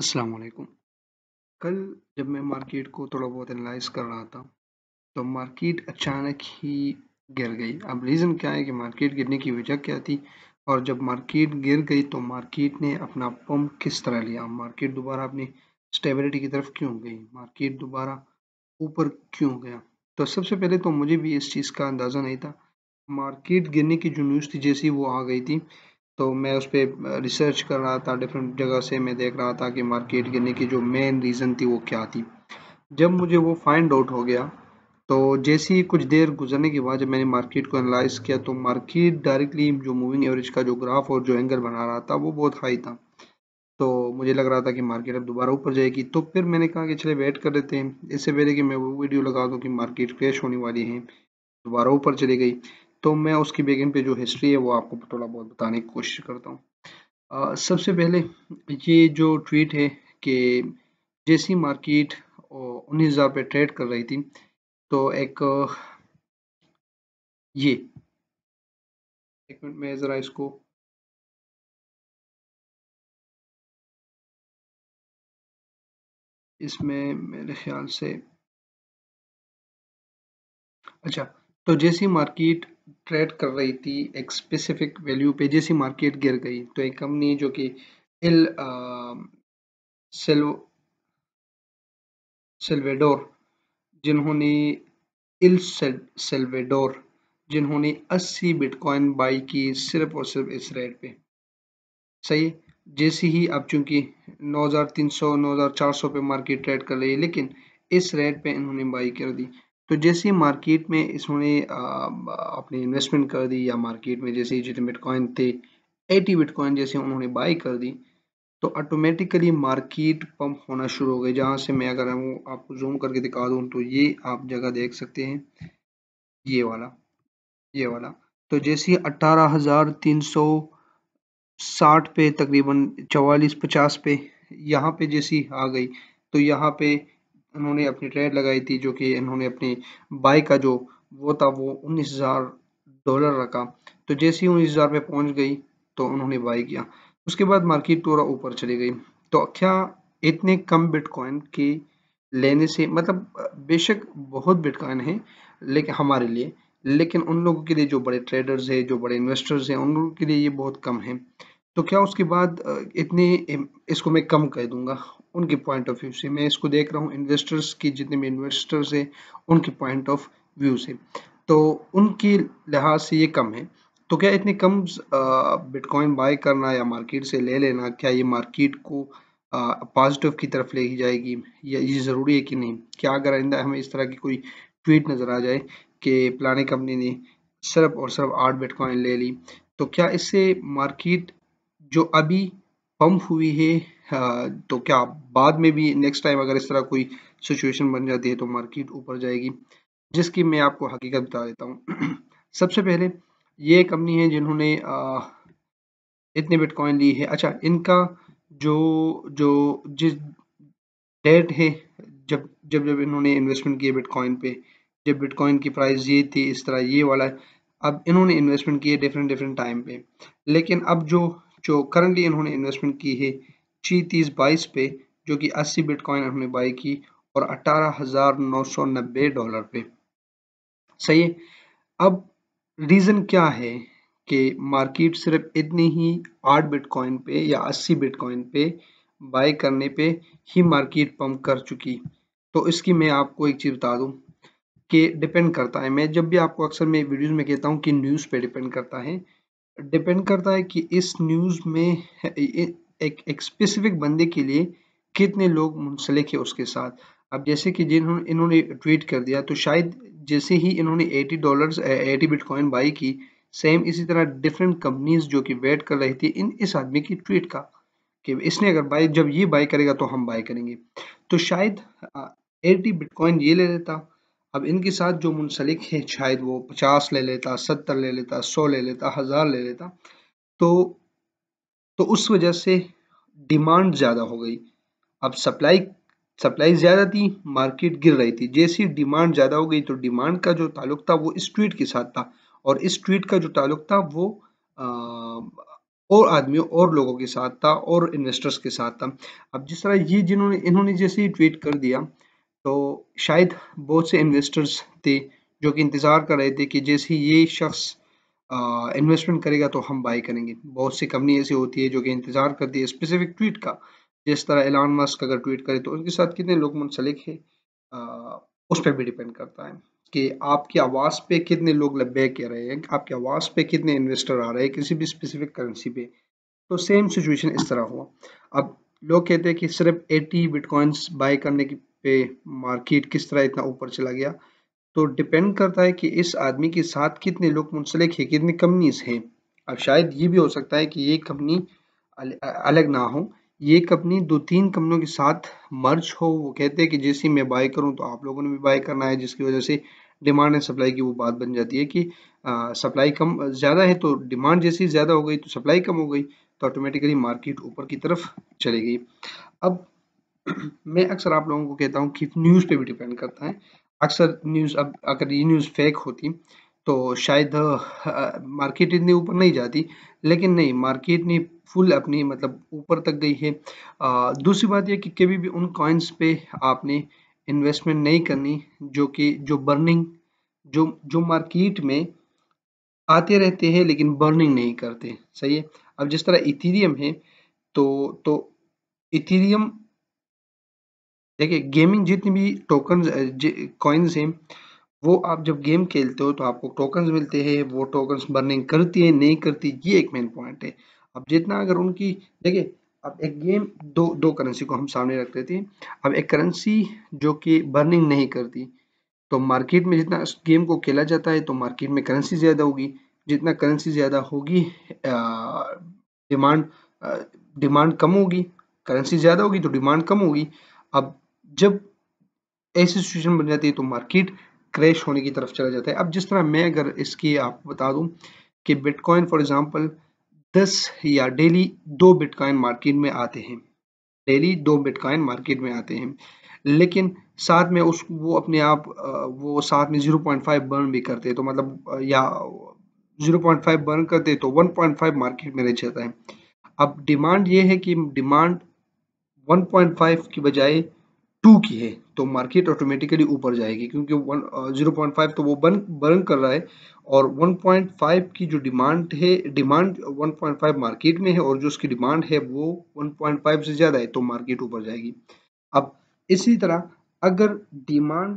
अस्सलाम वालेकुम कल जब मैं मार्केट को थोड़ा बहुत एनालाइज कर रहा था तो मार्केट अचानक ही गिर गई अब रीज़न क्या है कि मार्केट गिरने की वजह क्या थी और जब मार्केट गिर गई तो मार्केट ने अपना पंप किस तरह लिया मार्केट दोबारा अपनी स्टेबिलिटी की तरफ क्यों गई मार्केट दोबारा ऊपर क्यों गया तो सबसे पहले तो मुझे भी इस चीज़ का अंदाज़ा नहीं था मार्केट गिरने की जो न्यूज़ थी जैसी वो आ गई थी तो मैं उस पर रिसर्च कर रहा था डिफरेंट जगह से मैं देख रहा था कि मार्केट गिरने की जो मेन रीज़न थी वो क्या थी जब मुझे वो फाइंड आउट हो गया तो जैसे ही कुछ देर गुजरने के बाद जब मैंने मार्केट को एनालाइज किया तो मार्केट डायरेक्टली जो मूविंग एवरेज का जो ग्राफ और जो एंगल बना रहा था वो बहुत हाई था तो मुझे लग रहा था कि मार्केट अब दोबारा ऊपर जाएगी तो फिर मैंने कहा कि चले वेट कर लेते हैं इससे पहले कि मैं वो वीडियो लगा दूँ कि मार्केट क्रैश होने वाली है दोबारा ऊपर चली गई तो मैं उसकी बेगिन पे जो हिस्ट्री है वो आपको थोड़ा बहुत बताने की कोशिश करता हूँ सबसे पहले ये जो ट्वीट है कि जैसी मार्केट उन्नीस हज़ार पे ट्रेड कर रही थी तो एक ये एक मिनट में ज़रा इसको इसमें मेरे ख्याल से अच्छा तो जैसी मार्केट ट्रेड कर रही थी एक स्पेसिफिक वैल्यू पे जैसी मार्केट गिर गई तो एक कंपनी जो कि एल सेल्व सेल्वेडोर जिन्होंने इल सेल्वेडोर जिन्होंने 80 बिटकॉइन बाई की सिर्फ और सिर्फ इस रेट पे सही जैसे ही अब चूंकि 9300 9400 पे मार्केट ट्रेड कर रही है लेकिन इस रेट पे इन्होंने बाई कर दी तो जैसे मार्केट में इसने अपने इन्वेस्टमेंट कर दी या मार्केट में जैसे जितने बिटकॉइन थे एटी बिटकॉइन जैसे उन्होंने बाई कर दी तो ऑटोमेटिकली मार्केट पंप होना शुरू हो गई जहाँ से मैं अगर हूँ आपको जूम करके दिखा दूँ तो ये आप जगह देख सकते हैं ये वाला ये वाला तो जैसे अट्ठारह हजार तीन सौ साठ पे तकरीबन चवालीस पचास पे यहाँ पे जैसी आ गई तो यहाँ पे उन्होंने अपनी ट्रेड लगाई थी जो कि इन्होंने अपनी बाई का जो वो था वो उन्नीस हज़ार डॉलर रखा तो जैसे ही उन्नीस हज़ार में पहुंच गई तो उन्होंने बाई किया उसके बाद मार्केट थोड़ा ऊपर चली गई तो क्या इतने कम बिटकॉइन की लेने से मतलब बेशक बहुत बिटकॉइन है लेकिन हमारे लिए लेकिन उन लोगों के लिए जो बड़े ट्रेडर्स हैं जो बड़े इन्वेस्टर्स हैं उन लोगों के लिए ये बहुत कम है तो क्या उसके बाद इतने इसको मैं कम कर दूंगा उनके पॉइंट ऑफ व्यू से मैं इसको देख रहा हूँ इन्वेस्टर्स की जितने भी इन्वेस्टर्स हैं उनके पॉइंट ऑफ व्यू से तो उनके लिहाज से ये कम है तो क्या इतने कम बिटकॉइन बाय करना या मार्केट से ले लेना क्या ये मार्केट को पॉजिटिव की तरफ ले जाएगी या ये ज़रूरी है कि नहीं क्या अगर आइंदा हमें इस तरह की कोई ट्वीट नज़र आ जाए कि फलानी कंपनी ने सिर्फ और सिर्फ आठ बिटकॉइन ले ली तो क्या इससे मार्केट जो अभी पम्प हुई है हाँ, तो क्या बाद में भी नेक्स्ट टाइम अगर इस तरह कोई सिचुएशन बन जाती है तो मार्केट ऊपर जाएगी जिसकी मैं आपको हकीकत बता देता हूँ सबसे पहले ये कंपनी है जिन्होंने इतने बिटकॉइन ली है अच्छा इनका जो जो जिस डेट है जब जब जब इन्होंने इन्वेस्टमेंट किए बिटकॉइन पे जब बिटकॉइन की प्राइस ये थी इस तरह ये वाला अब इन्होंने इन्वेस्टमेंट किए डिफरेंट डिफरेंट टाइम पे लेकिन अब जो जो करंटली इन्होंने इन्वेस्टमेंट की है जी तीस बाईस पे जो कि 80 बिटकॉइन हमने बाई की और नब्बे डॉलर पे सही है अब रीज़न क्या है कि मार्केट सिर्फ इतने ही 8 बिटकॉइन पे या 80 बिटकॉइन पे बाई करने पे ही मार्केट पंप कर चुकी तो इसकी मैं आपको एक चीज़ बता दूं कि डिपेंड करता है मैं जब भी आपको अक्सर मैं वीडियोस में कहता हूं कि न्यूज़ पे डिपेंड करता है डिपेंड करता है कि इस न्यूज़ में एक एक स्पेसिफिक बंदे के लिए कितने लोग मुंसलिक है उसके साथ अब जैसे कि जिन्होंने इन्होंने ट्वीट कर दिया तो शायद जैसे ही इन्होंने 80 डॉलर्स 80 बिटकॉइन बाई की सेम इसी तरह डिफरेंट कंपनीज जो कि वेट कर रही थी इन इस आदमी की ट्वीट का कि इसने अगर बाई जब ये बाई करेगा तो हम बाई करेंगे तो शायद एटी बिटकॉइन ये ले लेता अब इनके साथ जो मुंसलिक है शायद वो पचास ले लेता सत्तर ले लेता सौ ले लेता हज़ार ले लेता तो तो उस वजह से डिमांड ज़्यादा हो गई अब सप्लाई सप्लाई ज़्यादा थी मार्केट गिर रही थी जैसी डिमांड ज़्यादा हो गई तो डिमांड का जो ताल्लुक था वो इस ट्वीट के साथ था और इस ट्वीट का जो ताल्लुक था वो आ, और आदमियों और लोगों के साथ था और इन्वेस्टर्स के साथ था अब जिस तरह ये जिन्होंने इन्होंने जैसे ही ट्वीट कर दिया तो शायद बहुत से इन्वेस्टर्स थे जो कि इंतज़ार कर रहे थे कि जैसे ये शख्स इन्वेस्टमेंट करेगा तो हम बाई करेंगे बहुत सी कंपनी ऐसी होती है जो कि इंतजार करती है स्पेसिफिक ट्वीट का जिस तरह एलान मस्क अगर ट्वीट करे तो उनके साथ कितने लोग मुंसलिक है उस पर भी डिपेंड करता है कि आपकी आवाज़ पे कितने लोग लब्बे कह रहे हैं आपकी आवाज़ पे कितने इन्वेस्टर आ रहे हैं किसी भी स्पेसिफिक करेंसी पे तो सेम सिचुएशन इस तरह हुआ अब लोग कहते हैं कि सिर्फ 80 बिटकॉइंस बाय करने की पे मार्केट किस तरह इतना ऊपर चला गया तो डिपेंड करता है कि इस आदमी के साथ कितने लोग मुंसलिक है कितनी कंपनीज हैं अब शायद ये भी हो सकता है कि ये कंपनी अलग ना हो ये कंपनी दो तीन कंपनियों के साथ मर्ज हो वो कहते हैं कि जैसे मैं बाय करूँ तो आप लोगों ने भी बाय करना है जिसकी वजह से डिमांड एंड सप्लाई की वो बात बन जाती है कि सप्लाई कम ज़्यादा है तो डिमांड जैसी ज़्यादा हो गई तो सप्लाई कम हो गई तो ऑटोमेटिकली मार्केट ऊपर की तरफ चली गई अब मैं अक्सर आप लोगों को कहता हूँ कि न्यूज़ पे भी डिपेंड करता है अक्सर न्यूज़ अब अगर ये न्यूज़ फेक होती तो शायद मार्केट इतनी ऊपर नहीं जाती लेकिन नहीं मार्केट ने फुल अपनी मतलब ऊपर तक गई है आ, दूसरी बात यह कि कभी भी उन कॉइन्स पे आपने इन्वेस्टमेंट नहीं करनी जो कि जो बर्निंग जो जो मार्केट में आते रहते हैं लेकिन बर्निंग नहीं करते सही है अब जिस तरह इथीरियम है तो तो इथीरियम देखिए गेमिंग जितनी भी टोकन कॉइन्स हैं वो आप जब गेम खेलते हो तो आपको टोकन्स मिलते हैं वो टोकन्स बर्निंग करती है नहीं करती ये एक मेन पॉइंट है अब जितना अगर उनकी देखिए अब एक गेम दो दो करेंसी को हम सामने रख थे हैं अब एक करेंसी जो कि बर्निंग नहीं करती तो मार्केट में जितना गेम को खेला जाता है तो मार्केट में करेंसी ज़्यादा होगी जितना करेंसी ज़्यादा होगी डिमांड डिमांड कम होगी करेंसी ज़्यादा होगी तो डिमांड कम होगी अब जब ऐसी सिचुएशन बन जाती है तो मार्केट क्रैश होने की तरफ चला जाता है अब जिस तरह मैं अगर इसकी आपको बता दूं कि बिटकॉइन फॉर एग्जांपल 10 या डेली दो बिटकॉइन मार्केट में आते हैं डेली दो बिटकॉइन मार्केट में आते हैं लेकिन साथ में उस वो अपने आप वो साथ में 0.5 बर्न भी करते हैं तो मतलब या 0.5 बर्न करते तो 1.5 मार्केट में रह जाता है अब डिमांड ये है कि डिमांड 1.5 की बजाय टू की है तो मार्केट ऑटोमेटिकली ऊपर जाएगी क्योंकि जीरो पॉइंट फाइव तो वो बन बर्न कर रहा है और वन पॉइंट फाइव की जो डिमांड है demand one point five market में है और जो उसकी डिमांड है वो वन पॉइंट फाइव से ज़्यादा है तो मार्केट ऊपर जाएगी अब इसी तरह अगर डिमांड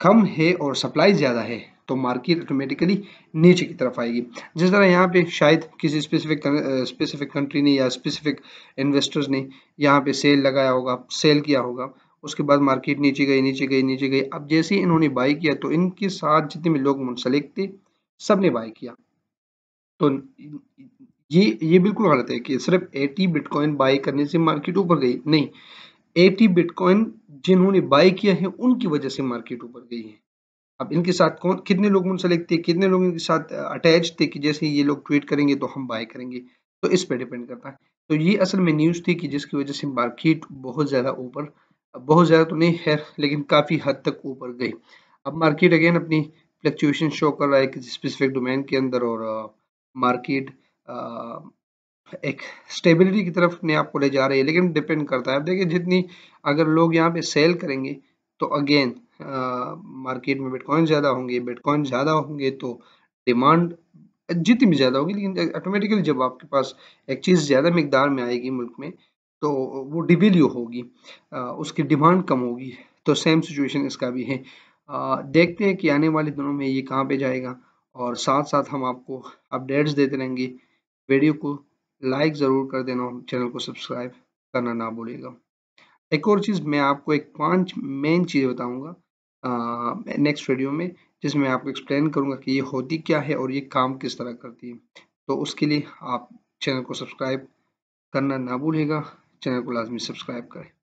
कम है और सप्लाई ज़्यादा है तो मार्केट ऑटोमेटिकली नीचे की तरफ आएगी जिस तरह यहाँ पे शायद किसी स्पेसिफिक स्पेसिफिक कंट्री ने या स्पेसिफिक इन्वेस्टर्स ने यहाँ पे सेल लगाया होगा सेल किया होगा उसके बाद मार्केट नीचे गई नीचे गई नीचे गई अब जैसे ही इन्होंने बाई किया तो इनके साथ जितने भी लोग मुंसलिक थे सब ने बाई किया तो ये ये बिल्कुल गलत है कि सिर्फ 80 बिटकॉइन बाई करने से मार्केट ऊपर गई नहीं 80 बिटकॉइन जिन्होंने बाई किया है उनकी वजह से मार्केट ऊपर गई है अब इनके साथ कौन कितने लोग मुंसलिक थे कितने लोग इनके साथ अटैच थे कि जैसे ये लोग ट्वीट करेंगे तो हम बाय करेंगे तो इस पर डिपेंड करता है तो ये असल में न्यूज़ थी कि जिसकी वजह से मार्केट बहुत ज़्यादा ऊपर बहुत ज़्यादा तो नहीं है लेकिन काफ़ी हद तक ऊपर गई अब मार्केट अगेन अपनी फ्लक्चुएशन शो कर रहा है किसी स्पेसिफिक डोमेन के अंदर और मार्केट एक स्टेबिलिटी की तरफ ने आपको ले जा रही है लेकिन डिपेंड करता है अब देखिए जितनी अगर लोग यहाँ पे सेल करेंगे तो अगेन मार्केट में बिटकॉइन ज़्यादा होंगे बिटकॉइन ज़्यादा होंगे तो डिमांड जितनी भी ज़्यादा होगी लेकिन ऑटोमेटिकली जब आपके पास एक चीज़ ज़्यादा मकदार में आएगी मुल्क में तो वो डिवेल्यू होगी उसकी डिमांड कम होगी तो सेम सिचुएशन इसका भी है देखते हैं कि आने वाले दिनों में ये कहाँ पे जाएगा और साथ साथ हम आपको अपडेट्स देते रहेंगे वीडियो को लाइक ज़रूर कर देना चैनल को सब्सक्राइब करना ना भूलेगा एक और चीज़ मैं आपको एक पांच मेन चीज़ बताऊंगा नेक्स्ट वीडियो में जिसमें आपको एक्सप्लेन करूँगा कि ये होती क्या है और ये काम किस तरह करती है तो उसके लिए आप चैनल को सब्सक्राइब करना ना भूलेगा चैनल को लाजमी सब्सक्राइब करें